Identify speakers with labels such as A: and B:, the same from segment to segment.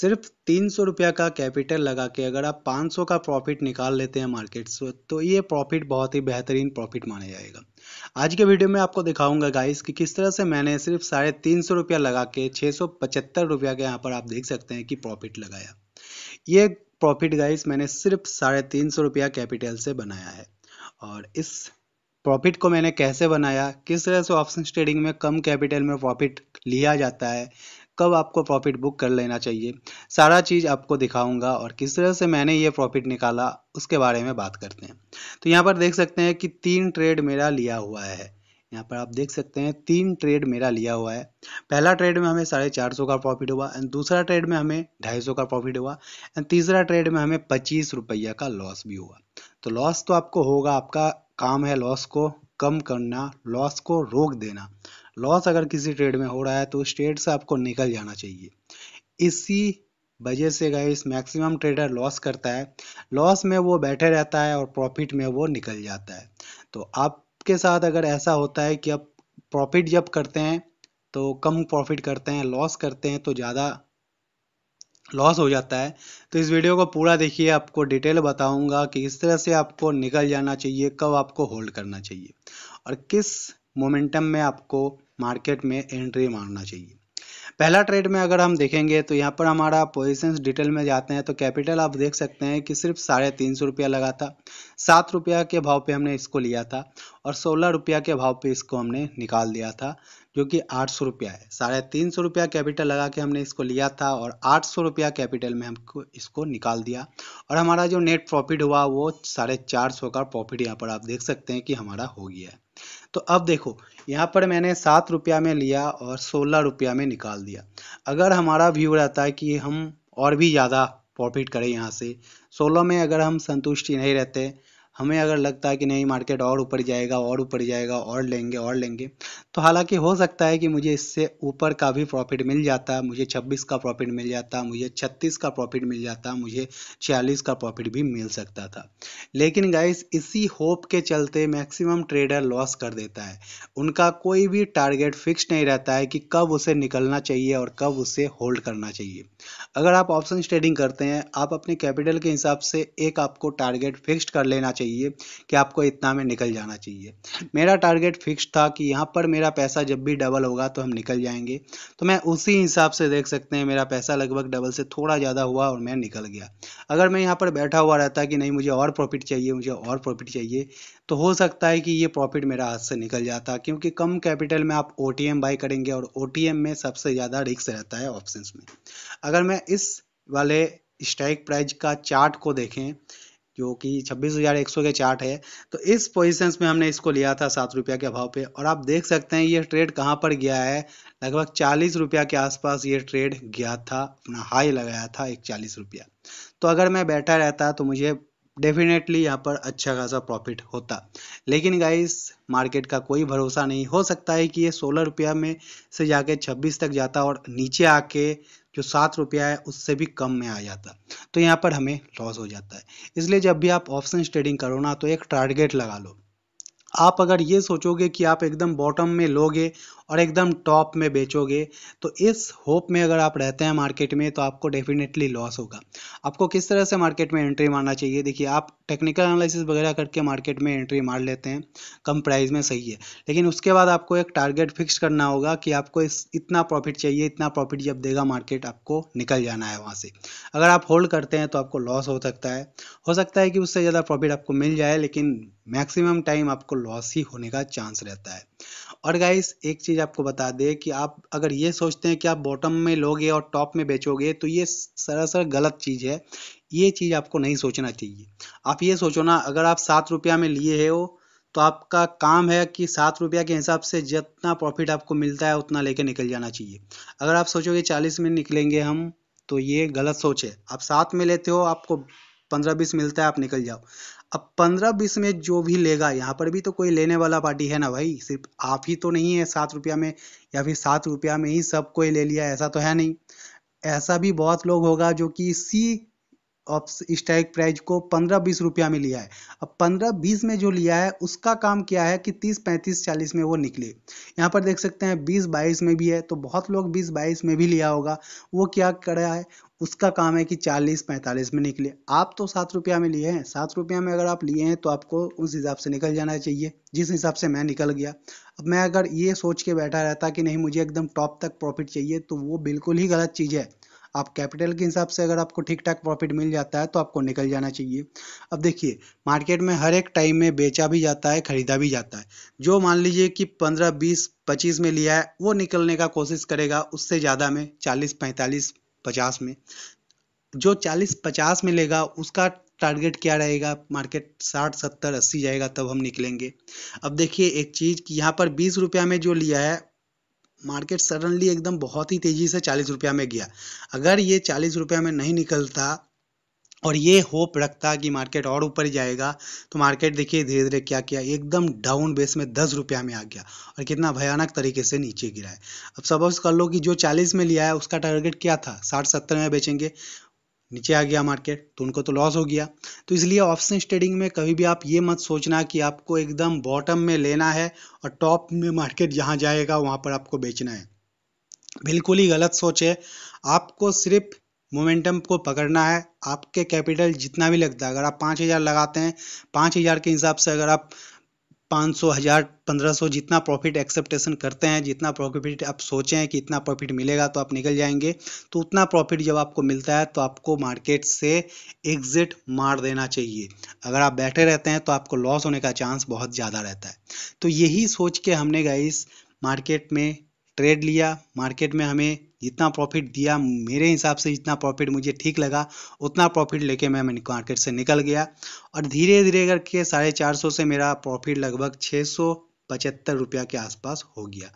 A: सिर्फ तीन सौ रुपया का कैपिटल लगा के अगर आप पाँच सौ का प्रॉफिट निकाल लेते हैं मार्केट से तो ये प्रॉफिट बहुत ही बेहतरीन प्रॉफिट माना जाएगा आज के वीडियो में आपको दिखाऊंगा गाइस कि किस तरह से मैंने सिर्फ साढ़े तीन सौ रुपया लगा के छः सौ पचहत्तर रुपया के यहाँ पर आप देख सकते हैं कि प्रॉफिट लगाया ये प्रॉफिट गाइस मैंने सिर्फ साढ़े तीन सौ रुपया कैपिटल से बनाया है और इस प्रॉफिट को मैंने कैसे बनाया किस तरह से ऑप्शन ट्रेडिंग में कम कैपिटल में प्रॉफिट लिया जाता है कब आपको प्रॉफिट बुक कर लेना चाहिए सारा चीज़ आपको दिखाऊंगा और किस तरह से मैंने ये प्रॉफिट निकाला उसके बारे में बात करते हैं तो यहाँ पर देख सकते हैं कि तीन ट्रेड मेरा लिया हुआ है यहाँ पर आप देख सकते हैं तीन ट्रेड मेरा लिया हुआ है पहला ट्रेड में हमें साढ़े चार सौ का प्रॉफिट हुआ एंड दूसरा ट्रेड में हमें ढाई सौ का प्रॉफिट हुआ एंड तीसरा ट्रेड में हमें पच्चीस रुपया का लॉस भी हुआ तो लॉस तो आपको होगा आपका काम है लॉस को कम करना लॉस को रोक देना लॉस अगर किसी ट्रेड में हो रहा है तो उस ट्रेड से आपको निकल जाना चाहिए इसी वजह से गाइस मैक्सिमम ट्रेडर लॉस करता है लॉस में वो बैठे रहता है और प्रॉफिट में वो निकल जाता है तो आपके साथ अगर ऐसा होता है कि आप प्रॉफिट जब करते हैं तो कम प्रॉफिट करते हैं लॉस करते हैं तो ज़्यादा लॉस हो जाता है तो इस वीडियो को पूरा देखिए आपको डिटेल बताऊंगा कि इस तरह से आपको निकल जाना चाहिए कब आपको होल्ड करना चाहिए और किस मोमेंटम में आपको मार्केट में एंट्री मारना चाहिए पहला ट्रेड में अगर हम देखेंगे तो यहाँ पर हमारा पोजिशन डिटेल में जाते हैं तो कैपिटल आप देख सकते हैं कि सिर्फ साढ़े तीन सौ रुपया लगा था सात रुपया के भाव पे हमने इसको लिया था और सोलह रुपया के भाव पे इसको हमने निकाल दिया था जो कि आठ सौ रुपया है साढ़े तीन सौ रुपया कैपिटल लगा के हमने इसको लिया था और आठ सौ रुपया कैपिटल में हमको इसको निकाल दिया और हमारा जो नेट प्रॉफिट हुआ वो साढ़े चार सौ का प्रॉफिट यहाँ पर आप देख सकते हैं कि हमारा हो गया है तो अब देखो यहाँ पर मैंने सात रुपया में लिया और सोलह रुपया में निकाल दिया अगर हमारा व्यू रहता है कि हम और भी ज़्यादा प्रॉफिट करें यहाँ से सोलह में अगर हम संतुष्टि नहीं रहते हमें अगर लगता है कि नहीं मार्केट और ऊपर जाएगा और ऊपर जाएगा और लेंगे और लेंगे तो हालांकि हो सकता है कि मुझे इससे ऊपर का भी प्रॉफिट मिल जाता मुझे 26 का प्रॉफिट मिल जाता मुझे 36 का प्रॉफिट मिल जाता मुझे 46 का प्रॉफिट भी मिल सकता था लेकिन गाइस इसी होप के चलते मैक्सिमम ट्रेडर लॉस कर देता है उनका कोई भी टारगेट फिक्स नहीं रहता है कि कब उसे निकलना चाहिए और कब उसे होल्ड करना चाहिए अगर आप ऑप्शन ट्रेडिंग करते हैं आप अपने कैपिटल के हिसाब से एक आपको टारगेट फिक्स कर लेना चाहिए चाहिए कि आपको इतना में निकल जाना चाहिए मेरा टारगेट फिक्स था कि यहाँ पर मेरा पैसा जब भी डबल होगा तो हम निकल जाएंगे तो मैं उसी हिसाब से देख सकते हैं मेरा पैसा लगभग डबल से थोड़ा ज़्यादा हुआ और मैं निकल गया अगर मैं यहाँ पर बैठा हुआ रहता कि नहीं मुझे और प्रॉफिट चाहिए मुझे और प्रॉफिट चाहिए तो हो सकता है कि ये प्रॉफिट मेरा हाथ से निकल जाता क्योंकि कम कैपिटल में आप ओ बाई करेंगे और ओ में सबसे ज़्यादा रिक्स रहता है ऑप्शन में अगर मैं इस वाले स्ट्राइक प्राइज का चार्ट को देखें जो कि छब्बीस हज़ार एक सौ के चार्ट है तो इस पोजिशंस में हमने इसको लिया था सात रुपया के अभाव पे और आप देख सकते हैं ये ट्रेड कहाँ पर गया है लगभग चालीस रुपया के आसपास ये ट्रेड गया था अपना हाई लगाया था एक चालीस रुपया तो अगर मैं बैठा रहता तो मुझे डेफिनेटली यहाँ पर अच्छा खासा प्रॉफिट होता लेकिन गाइस मार्केट का कोई भरोसा नहीं हो सकता है कि ये सोलह रुपया में से जाके छब्बीस तक जाता और नीचे आके जो सात रुपया है उससे भी कम में आ जाता तो यहाँ पर हमें लॉस हो जाता है इसलिए जब भी आप ऑप्शन ट्रेडिंग करो ना तो एक टारगेट लगा लो आप अगर ये सोचोगे कि आप एकदम बॉटम में लोगे और एकदम टॉप में बेचोगे तो इस होप में अगर आप रहते हैं मार्केट में तो आपको डेफिनेटली लॉस होगा आपको किस तरह से मार्केट में एंट्री मारना चाहिए देखिए आप टेक्निकल एनालिसिस वगैरह करके मार्केट में एंट्री मार लेते हैं कम प्राइस में सही है लेकिन उसके बाद आपको एक टारगेट फिक्स करना होगा कि आपको इस इतना प्रॉफिट चाहिए इतना प्रॉफिट जब देगा मार्केट आपको निकल जाना है वहाँ से अगर आप होल्ड करते हैं तो आपको लॉस हो सकता है हो सकता है कि उससे ज़्यादा प्रॉफिट आपको मिल जाए लेकिन मैक्सिमम टाइम आपको लॉस ही होने का चांस रहता है और गाइस एक चीज़ आपको बता दें कि आप अगर ये सोचते हैं कि आप बॉटम में लोगे और टॉप में बेचोगे तो ये सरासर गलत चीज़ है ये चीज़ आपको नहीं सोचना चाहिए आप ये सोचो ना अगर आप सात रुपया में लिए हो तो आपका काम है कि सात रुपया के हिसाब से जितना प्रॉफिट आपको मिलता है उतना लेके निकल जाना चाहिए अगर आप सोचोगे चालीस में निकलेंगे हम तो ये गलत सोच है आप सात में लेते हो आपको पंद्रह बीस मिलता है आप निकल जाओ अब पंद्रह बीस में जो भी लेगा यहाँ पर भी तो कोई लेने वाला पार्टी है ना भाई सिर्फ आप ही तो नहीं है सात रुपया में या फिर सात रुपया में ही सब कोई ले लिया ऐसा तो है नहीं ऐसा भी बहुत लोग होगा जो कि इसी ऑफ स्ट्राइक प्राइज को पंद्रह बीस रुपया में लिया है अब पंद्रह बीस में जो लिया है उसका काम क्या है कि तीस पैंतीस चालीस में वो निकले यहाँ पर देख सकते हैं बीस बाईस में भी है तो बहुत लोग बीस बाईस में भी लिया होगा वो क्या कर रहा है उसका काम है कि चालीस पैंतालीस में निकले आप तो सात रुपया में लिए हैं सात रुपया में अगर आप लिए हैं तो आपको उस हिसाब से निकल जाना चाहिए जिस हिसाब से मैं निकल गया अब मैं अगर ये सोच के बैठा रहता कि नहीं मुझे एकदम टॉप तक प्रॉफिट चाहिए तो वो बिल्कुल ही गलत चीज़ है आप कैपिटल के हिसाब से अगर आपको ठीक ठाक प्रॉफिट मिल जाता है तो आपको निकल जाना चाहिए अब देखिए मार्केट में हर एक टाइम में बेचा भी जाता है खरीदा भी जाता है जो मान लीजिए कि पंद्रह बीस पच्चीस में लिया है वो निकलने का कोशिश करेगा उससे ज़्यादा में चालीस पैंतालीस पचास में जो चालीस पचास में लेगा उसका टारगेट क्या रहेगा मार्केट साठ सत्तर अस्सी जाएगा तब हम निकलेंगे अब देखिए एक चीज़ कि यहाँ पर बीस रुपया में जो लिया है मार्केट सडनली एकदम बहुत ही तेज़ी से चालीस रुपया में गया अगर ये चालीस रुपया में नहीं निकलता और ये होप रखता कि मार्केट और ऊपर जाएगा तो मार्केट देखिए धीरे धीरे क्या किया एकदम डाउन बेस में दस रुपया में आ गया और कितना भयानक तरीके से नीचे गिरा है अब सपोज कर लो कि जो चालीस में लिया है उसका टारगेट क्या था साठ सत्तर में बेचेंगे नीचे आ गया मार्केट तो उनको तो लॉस हो गया तो इसलिए ऑप्शन ट्रेडिंग में कभी भी आप ये मत सोचना कि आपको एकदम बॉटम में लेना है और टॉप में मार्केट जहाँ जाएगा वहाँ पर आपको बेचना है बिल्कुल ही गलत सोच है आपको सिर्फ मोमेंटम को पकड़ना है आपके कैपिटल जितना भी लगता है अगर आप पाँच हज़ार लगाते हैं पाँच हज़ार के हिसाब से अगर आप पाँच सौ हज़ार पंद्रह सौ जितना प्रॉफिट एक्सेप्टेशन करते हैं जितना प्रॉफिट आप सोचें कि इतना प्रॉफिट मिलेगा तो आप निकल जाएंगे तो उतना प्रॉफिट जब आपको मिलता है तो आपको मार्केट से एग्जिट मार देना चाहिए अगर आप बैठे रहते हैं तो आपको लॉस होने का चांस बहुत ज़्यादा रहता है तो यही सोच के हमने गाइस मार्केट में ट्रेड लिया मार्केट में हमें जितना प्रॉफिट दिया मेरे हिसाब से जितना प्रॉफिट मुझे ठीक लगा उतना प्रॉफिट लेके मैं मार्केट से निकल गया और धीरे धीरे करके साढ़े चार सौ से मेरा प्रॉफिट लगभग छः सौ पचहत्तर रुपया के आसपास हो गया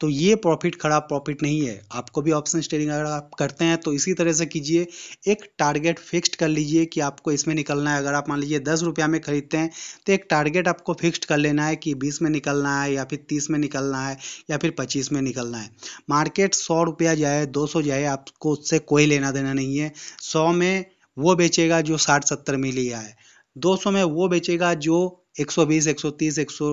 A: तो ये प्रॉफिट खराब प्रॉफिट नहीं है आपको भी ऑप्शन ट्रेडिंग अगर आप करते हैं तो इसी तरह से कीजिए एक टारगेट फिक्स्ड कर लीजिए कि आपको इसमें निकलना है अगर आप मान लीजिए दस रुपया में खरीदते हैं तो एक टारगेट आपको फिक्स्ड कर लेना है कि बीस में निकलना है या फिर तीस में निकलना है या फिर पच्चीस में निकलना है मार्केट सौ रुपया जाए दो सौ जाए आपको उससे कोई लेना देना नहीं है सौ में वो बेचेगा जो साठ सत्तर में लिया है दो सौ में वो बेचेगा जो एक सौ बीस एक सौ तीस एक सौ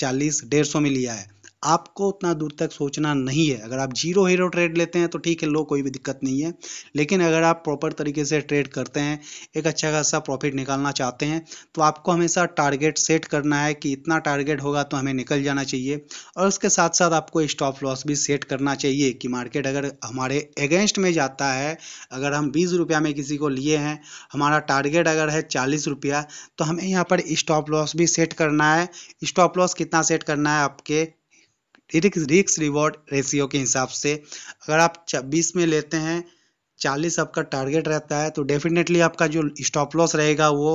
A: चालीस डेढ़ सौ में लिया है आपको उतना दूर तक सोचना नहीं है अगर आप जीरो हीरो ट्रेड लेते हैं तो ठीक है लो कोई भी दिक्कत नहीं है लेकिन अगर आप प्रॉपर तरीके से ट्रेड करते हैं एक अच्छा खासा प्रॉफिट निकालना चाहते हैं तो आपको हमेशा टारगेट सेट करना है कि इतना टारगेट होगा तो हमें निकल जाना चाहिए और उसके साथ साथ आपको स्टॉप लॉस भी सेट करना चाहिए कि मार्केट अगर हमारे अगेंस्ट में जाता है अगर हम बीस रुपया में किसी को लिए हैं हमारा टारगेट अगर है चालीस रुपया तो हमें यहाँ पर स्टॉप लॉस भी सेट करना है स्टॉप लॉस कितना सेट करना है आपके रिक्स रिवॉर्ड रेशियो के हिसाब से अगर आप 20 में लेते हैं 40 आपका टारगेट रहता है तो डेफिनेटली आपका जो स्टॉप लॉस रहेगा वो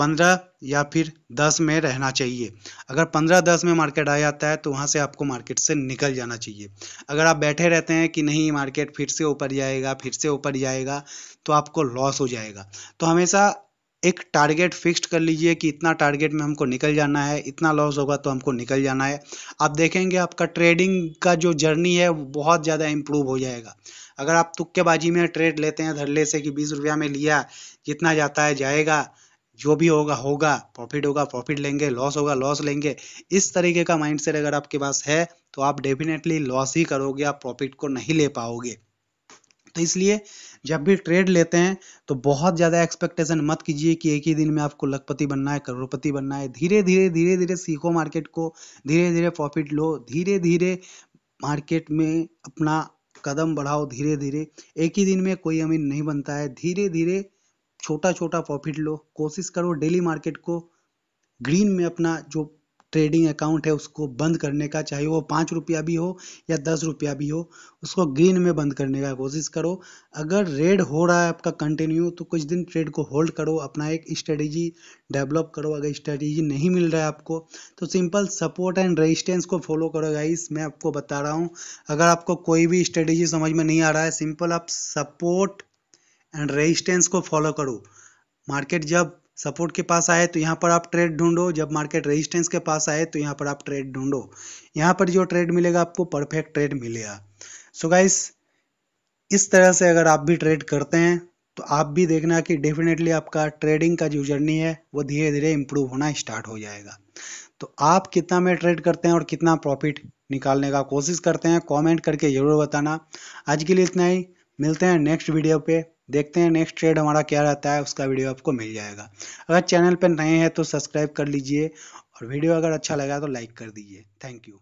A: 15 या फिर 10 में रहना चाहिए अगर 15-10 में मार्केट आ जाता है तो वहाँ से आपको मार्केट से निकल जाना चाहिए अगर आप बैठे रहते हैं कि नहीं मार्केट फिर से ऊपर जाएगा फिर से ऊपर जाएगा तो आपको लॉस हो जाएगा तो हमेशा एक टारगेट फिक्स्ड कर लीजिए कि इतना टारगेट में हमको निकल जाना है इतना लॉस होगा तो हमको निकल जाना है आप देखेंगे आपका ट्रेडिंग का जो जर्नी है वो बहुत ज़्यादा इम्प्रूव हो जाएगा अगर आप तुक्केबाजी में ट्रेड लेते हैं धरले से कि बीस रुपया में लिया जितना जाता है जाएगा जो भी होगा होगा प्रॉफिट होगा प्रॉफिट लेंगे लॉस होगा लॉस लेंगे इस तरीके का माइंडसेट अगर आपके पास है तो आप डेफिनेटली लॉस ही करोगे आप प्रॉफिट को नहीं ले पाओगे तो इसलिए जब भी ट्रेड लेते हैं तो बहुत ज़्यादा एक्सपेक्टेशन मत कीजिए कि एक ही दिन में आपको लखपति बनना है करोड़पति बनना है धीरे धीरे धीरे धीरे सीखो मार्केट को धीरे धीरे प्रॉफिट लो धीरे धीरे मार्केट में अपना कदम बढ़ाओ धीरे धीरे एक ही दिन में कोई अमीर नहीं बनता है धीरे धीरे छोटा छोटा प्रॉफिट लो कोशिश करो डेली मार्केट को ग्रीन में अपना जो ट्रेडिंग अकाउंट है उसको बंद करने का चाहे वो पाँच रुपया भी हो या दस रुपया भी हो उसको ग्रीन में बंद करने का कोशिश करो अगर रेड हो रहा है आपका कंटिन्यू तो कुछ दिन ट्रेड को होल्ड करो अपना एक स्ट्रेटेजी डेवलप करो अगर स्ट्रेटेजी नहीं मिल रहा है आपको तो सिंपल सपोर्ट एंड रेजिस्टेंस को फॉलो करो गाइस मैं आपको बता रहा हूँ अगर आपको कोई भी स्ट्रेटेजी समझ में नहीं आ रहा है सिंपल आप सपोर्ट एंड रेजिस्टेंस को फॉलो करो मार्केट जब सपोर्ट के पास आए तो यहाँ पर आप ट्रेड ढूंढो जब मार्केट रेजिस्टेंस के पास आए तो यहाँ पर आप ट्रेड ढूंढो यहाँ पर जो ट्रेड मिलेगा आपको परफेक्ट ट्रेड मिलेगा सो so गाइस इस तरह से अगर आप भी ट्रेड करते हैं तो आप भी देखना कि डेफिनेटली आपका ट्रेडिंग का जो जर्नी है वो धीरे धीरे इम्प्रूव होना स्टार्ट हो जाएगा तो आप कितना में ट्रेड करते हैं और कितना प्रॉफिट निकालने का कोशिश करते हैं कमेंट करके ज़रूर बताना आज के लिए इतना ही मिलते हैं नेक्स्ट वीडियो पे देखते हैं नेक्स्ट ट्रेड हमारा क्या रहता है उसका वीडियो आपको मिल जाएगा अगर चैनल पर नए हैं तो सब्सक्राइब कर लीजिए और वीडियो अगर अच्छा लगा तो लाइक कर दीजिए थैंक यू